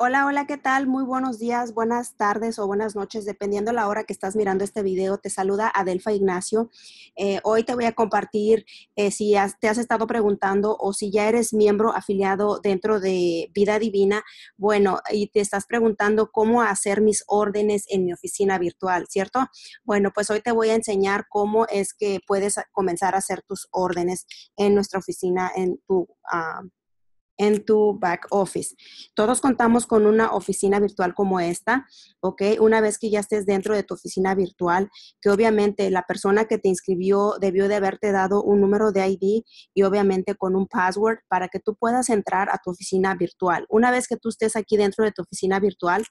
Hola, hola, ¿qué tal? Muy buenos días, buenas tardes o buenas noches, dependiendo la hora que estás mirando este video. Te saluda Adelfa Ignacio. Eh, hoy te voy a compartir eh, si te has estado preguntando o si ya eres miembro afiliado dentro de Vida Divina. Bueno, y te estás preguntando cómo hacer mis órdenes en mi oficina virtual, ¿cierto? Bueno, pues hoy te voy a enseñar cómo es que puedes comenzar a hacer tus órdenes en nuestra oficina, en tu... Ah, en tu back office. Todos contamos con una oficina virtual como esta, ¿ok? Una vez que ya estés dentro de tu oficina virtual, que obviamente la persona que te inscribió debió de haberte dado un número de ID y obviamente con un password para que tú puedas entrar a tu oficina virtual. Una vez que tú estés aquí dentro de tu oficina virtual,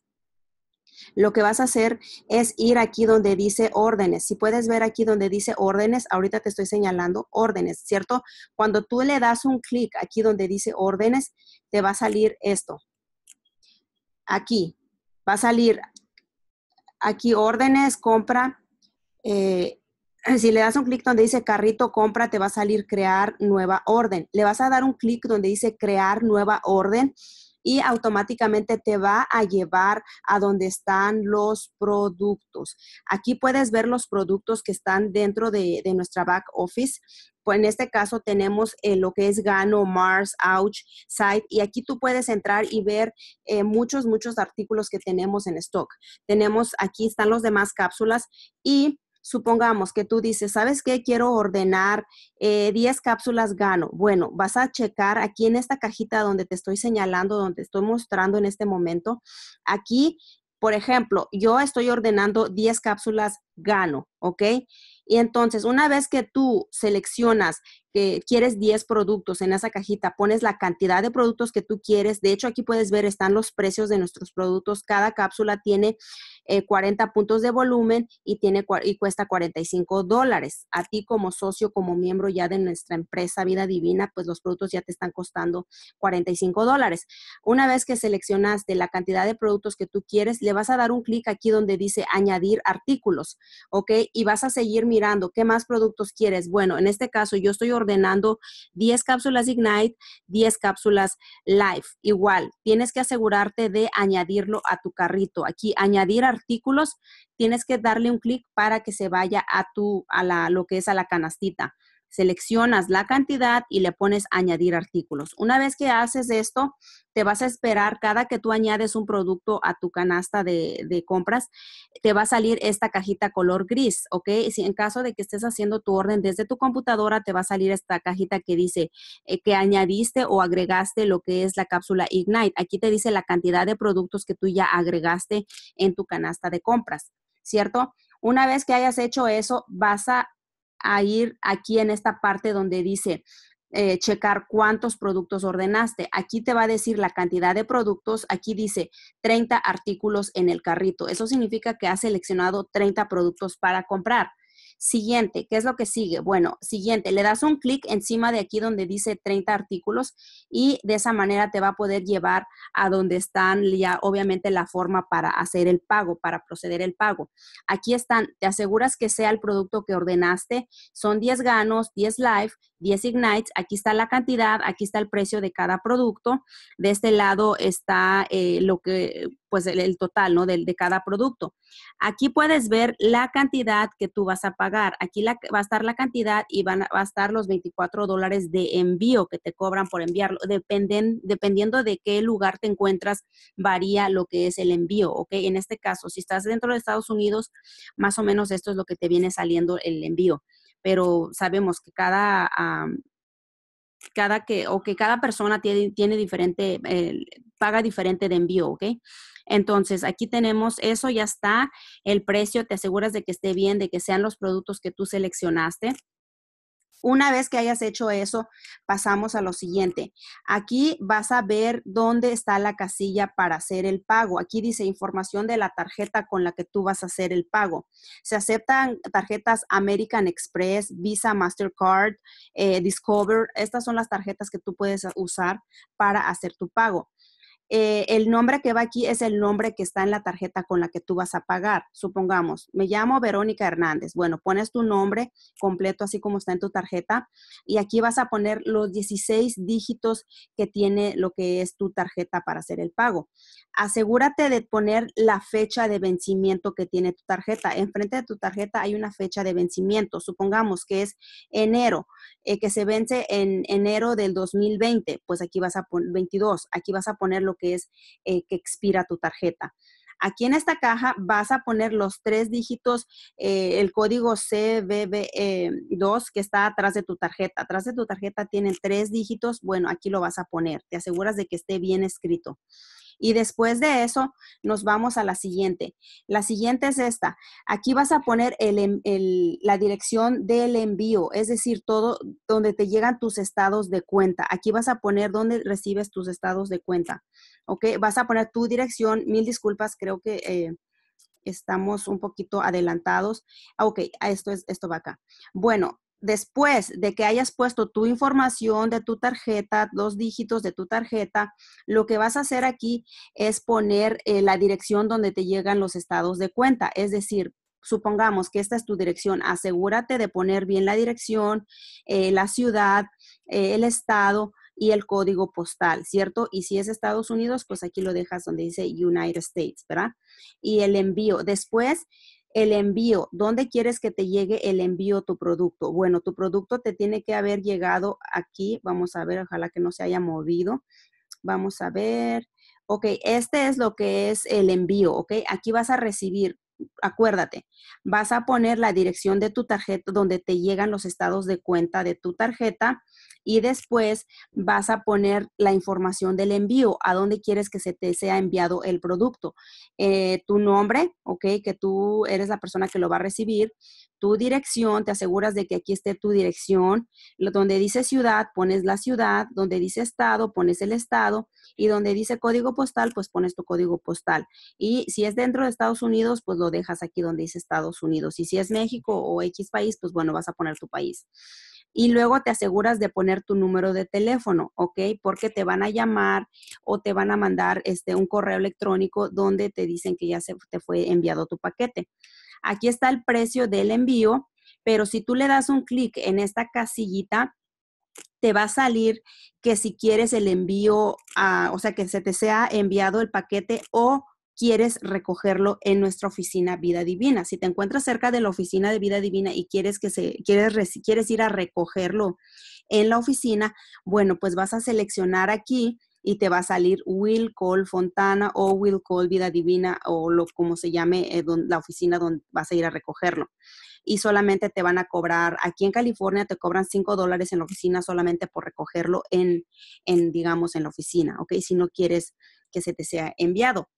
lo que vas a hacer es ir aquí donde dice órdenes. Si puedes ver aquí donde dice órdenes, ahorita te estoy señalando órdenes, ¿cierto? Cuando tú le das un clic aquí donde dice órdenes, te va a salir esto. Aquí va a salir aquí órdenes, compra. Eh, si le das un clic donde dice carrito compra, te va a salir crear nueva orden. Le vas a dar un clic donde dice crear nueva orden y automáticamente te va a llevar a donde están los productos. Aquí puedes ver los productos que están dentro de, nuestra back office. Pues en este caso tenemos eh, lo que es Gano, Mars, Ouch, Site y aquí tú puedes entrar y ver eh, muchos, muchos artículos que tenemos en stock. Tenemos, aquí están los demás cápsulas y supongamos que tú dices, ¿sabes qué? Quiero ordenar 10 eh, cápsulas gano. Bueno, vas a checar aquí en esta cajita donde te estoy señalando, donde estoy mostrando en este momento. Aquí, por ejemplo, yo estoy ordenando 10 cápsulas gano, ¿ok? Y entonces, una vez que tú seleccionas que quieres 10 productos en esa cajita, pones la cantidad de productos que tú quieres. De hecho, aquí puedes ver, están los precios de nuestros productos. Cada cápsula tiene 40 eh, puntos de volumen y, tiene, y cuesta 45 dólares. A ti como socio, como miembro ya de nuestra empresa Vida Divina, pues los productos ya te están costando 45 dólares. Una vez que seleccionaste la cantidad de productos que tú quieres, le vas a dar un clic aquí donde dice añadir artículos, ¿ok? Y vas a seguir mirando qué más productos quieres. Bueno, en este caso yo estoy ordenando 10 cápsulas Ignite, 10 cápsulas Live. Igual, tienes que asegurarte de añadirlo a tu carrito. Aquí, añadir artículos, tienes que darle un clic para que se vaya a tu, a la, lo que es a la canastita seleccionas la cantidad y le pones añadir artículos. Una vez que haces esto, te vas a esperar cada que tú añades un producto a tu canasta de, compras, te va a salir esta cajita color gris, ¿ok? Si en caso de que estés haciendo tu orden desde tu computadora, te va a salir esta cajita que dice eh, que añadiste o agregaste lo que es la cápsula Ignite. Aquí te dice la cantidad de productos que tú ya agregaste en tu canasta de compras, ¿cierto? Una vez que hayas hecho eso, vas a a ir aquí en esta parte donde dice eh, checar cuántos productos ordenaste. Aquí te va a decir la cantidad de productos. Aquí dice 30 artículos en el carrito. Eso significa que has seleccionado 30 productos para comprar. Siguiente, ¿qué es lo que sigue? Bueno, siguiente, le das un clic encima de aquí donde dice 30 artículos y de esa manera te va a poder llevar a donde están ya obviamente la forma para hacer el pago, para proceder el pago. Aquí están, te aseguras que sea el producto que ordenaste, son 10 ganos, 10 live, 10 Ignites, aquí está la cantidad, aquí está el precio de cada producto, de este lado está eh, lo que, pues el, total, ¿no? De, de, cada producto. Aquí puedes ver la cantidad que tú vas a pagar. Aquí va a estar la cantidad y van, a estar los 24 dólares de envío que te cobran por enviarlo. Dependen, dependiendo de qué lugar te encuentras, varía lo que es el envío, En este caso, si estás dentro de Estados Unidos, más o menos esto es lo que te viene saliendo el envío pero sabemos que cada, cada que, o que cada persona tiene, tiene diferente, paga diferente de envío, ¿ok? Entonces, aquí tenemos eso, ya está, el precio, te aseguras de que esté bien, de que sean los productos que tú seleccionaste. Una vez que hayas hecho eso, pasamos a lo siguiente. Aquí vas a ver dónde está la casilla para hacer el pago. Aquí dice información de la tarjeta con la que tú vas a hacer el pago. Se aceptan tarjetas American Express, Visa, Mastercard, eh, Discover. Estas son las tarjetas que tú puedes usar para hacer tu pago. Eh, el nombre que va aquí es el nombre que está en la tarjeta con la que tú vas a pagar. Supongamos, me llamo Verónica Hernández. Bueno, pones tu nombre completo así como está en tu tarjeta y aquí vas a poner los 16 dígitos que tiene lo que es tu tarjeta para hacer el pago. Asegúrate de poner la fecha de vencimiento que tiene tu tarjeta. Enfrente de tu tarjeta hay una fecha de vencimiento. Supongamos que es enero, eh, que se vence en enero del 2020. Pues aquí vas a poner 22. Aquí vas a poner lo que es eh, que expira tu tarjeta. Aquí en esta caja vas a poner los tres dígitos, eh, el código CBB2 e que está atrás de tu tarjeta. Atrás de tu tarjeta tiene tres dígitos. Bueno, aquí lo vas a poner. Te aseguras de que esté bien escrito. Y después de eso, nos vamos a la siguiente. La siguiente es esta. Aquí vas a poner la dirección del envío, es decir, todo donde te llegan tus estados de cuenta. Aquí vas a poner donde recibes tus estados de cuenta. ¿Ok? Vas a poner tu dirección. Mil disculpas, creo que... Eh, estamos un poquito adelantados. Ah, ok, esto, es, esto va acá. Bueno, después de que hayas puesto tu información de tu tarjeta, dos dígitos de tu tarjeta, lo que vas a hacer aquí es poner eh, la dirección donde te llegan los estados de cuenta. Es decir, supongamos que esta es tu dirección, asegúrate de poner bien la dirección, eh, la ciudad, eh, el estado y el código postal, ¿cierto? Y si es Estados Unidos, pues aquí lo dejas donde dice United States, ¿verdad? Y el envío. Después el envío, ¿dónde quieres que te llegue el envío tu producto? Bueno, tu producto te tiene que haber llegado aquí. Vamos a ver, ojalá que no se haya movido. Vamos a ver. Ok, este es lo que es el envío, ok. Aquí vas a recibir, acuérdate, vas a poner la dirección de tu tarjeta donde te llegan los estados de cuenta de tu tarjeta y después vas a poner la información del envío, a dónde quieres que se te sea enviado el producto, eh, tu nombre, ¿ok? Que tú eres la persona que lo va a recibir, tu dirección, te aseguras de que aquí esté tu dirección, donde dice ciudad, pones la ciudad, donde dice estado, pones el estado y donde dice código postal, pues pones tu código postal. Y si es dentro de Estados Unidos, pues lo dejas aquí donde dice Estados Unidos. Y si es México o X país, pues bueno, vas a poner tu país y luego te aseguras de poner tu número de teléfono, ¿ok? Porque te van a llamar o te van a mandar este, un correo electrónico donde te dicen que ya se te fue enviado tu paquete. Aquí está el precio del envío, pero si tú le das un clic en esta casillita, te va a salir que si quieres el envío, o sea, que se te sea enviado el paquete o quieres recogerlo en nuestra oficina Vida Divina. Si te encuentras cerca de la oficina de Vida Divina y quieres que se quieres quieres ir a recogerlo en la oficina, bueno, pues vas a seleccionar aquí y te va a salir Will Call Fontana o Will Call Vida Divina o lo como se llame eh, la oficina donde vas a ir a recogerlo. Y solamente te van a cobrar, aquí en California te cobran 5 dólares en la oficina solamente por recogerlo en, en, digamos, en la oficina, ¿ok? Si no quieres que se te sea enviado.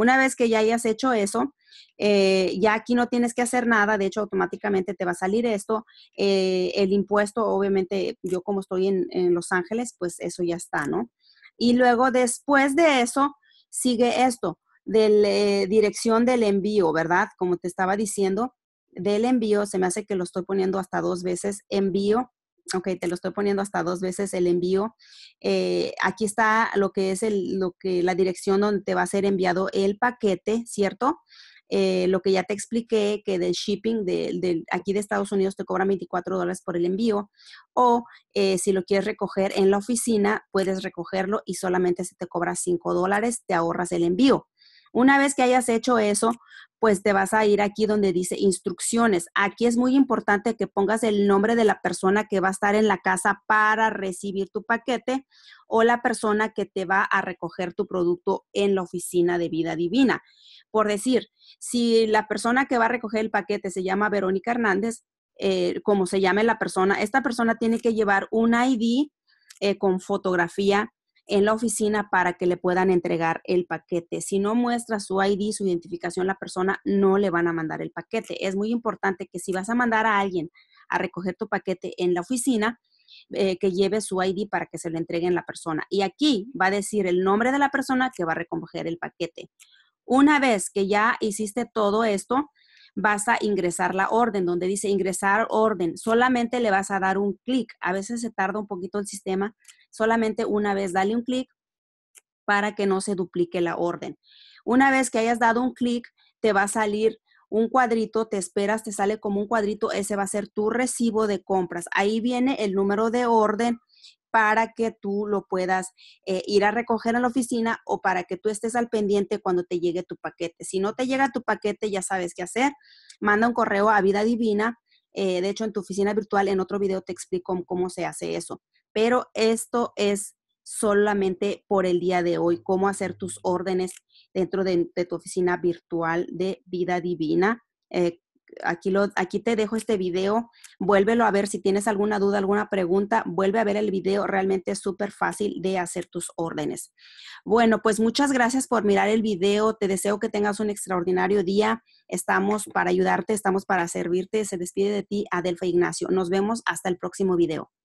Una vez que ya hayas hecho eso, eh, ya aquí no tienes que hacer nada, de hecho automáticamente te va a salir esto. Eh, el impuesto, obviamente, yo como estoy en, Los Ángeles, pues eso ya está, ¿no? Y luego después de eso, sigue esto de la eh, dirección del envío, ¿verdad? Como te estaba diciendo, del envío, se me hace que lo estoy poniendo hasta dos veces, envío ok, te lo estoy poniendo hasta dos veces el envío. Eh, aquí está lo que es lo que, la dirección donde te va a ser enviado el paquete, ¿cierto? Eh, lo que ya te expliqué, que del shipping de, aquí de Estados Unidos te cobra 24 dólares por el envío, o eh, si lo quieres recoger en la oficina, puedes recogerlo y solamente si te cobra 5 dólares, te ahorras el envío. Una vez que hayas hecho eso, pues te vas a ir aquí donde dice instrucciones. Aquí es muy importante que pongas el nombre de la persona que va a estar en la casa para recibir tu paquete o la persona que te va a recoger tu producto en la oficina de vida divina. Por decir, si la persona que va a recoger el paquete se llama Verónica Hernández, eh, como se llame la persona, esta persona tiene que llevar un ID eh, con fotografía en la oficina para que le puedan entregar el paquete. Si no muestra su ID, su identificación, la persona no le van a mandar el paquete. Es muy importante que si vas a mandar a alguien a recoger tu paquete en la oficina, eh, que lleve su ID para que se lo entreguen la persona. Y aquí va a decir el nombre de la persona que va a recoger el paquete. Una vez que ya hiciste todo esto, vas a ingresar la orden, donde dice ingresar orden. Solamente le vas a dar un clic. A veces se tarda un poquito el sistema solamente una vez dale un clic para que no se duplique la orden. Una vez que hayas dado un clic, te va a salir un cuadrito, te esperas, te sale como un cuadrito, ese va a ser tu recibo de compras. Ahí viene el número de orden para que tú lo puedas eh, ir a recoger a la oficina o para que tú estés al pendiente cuando te llegue tu paquete. Si no te llega tu paquete, ya sabes qué hacer. Manda un correo a Vida Divina eh, de hecho, en tu oficina virtual, en otro video te explico cómo se hace eso. Pero esto es solamente por el día de hoy, cómo hacer tus órdenes dentro de, tu oficina virtual de vida divina. Eh, aquí, aquí te dejo este video, vuélvelo a ver si tienes alguna duda, alguna pregunta, vuelve a ver el video, realmente es súper fácil de hacer tus órdenes. Bueno, pues muchas gracias por mirar el video, te deseo que tengas un extraordinario día, estamos para ayudarte, estamos para servirte, se despide de ti Adelfa Ignacio, nos vemos hasta el próximo video.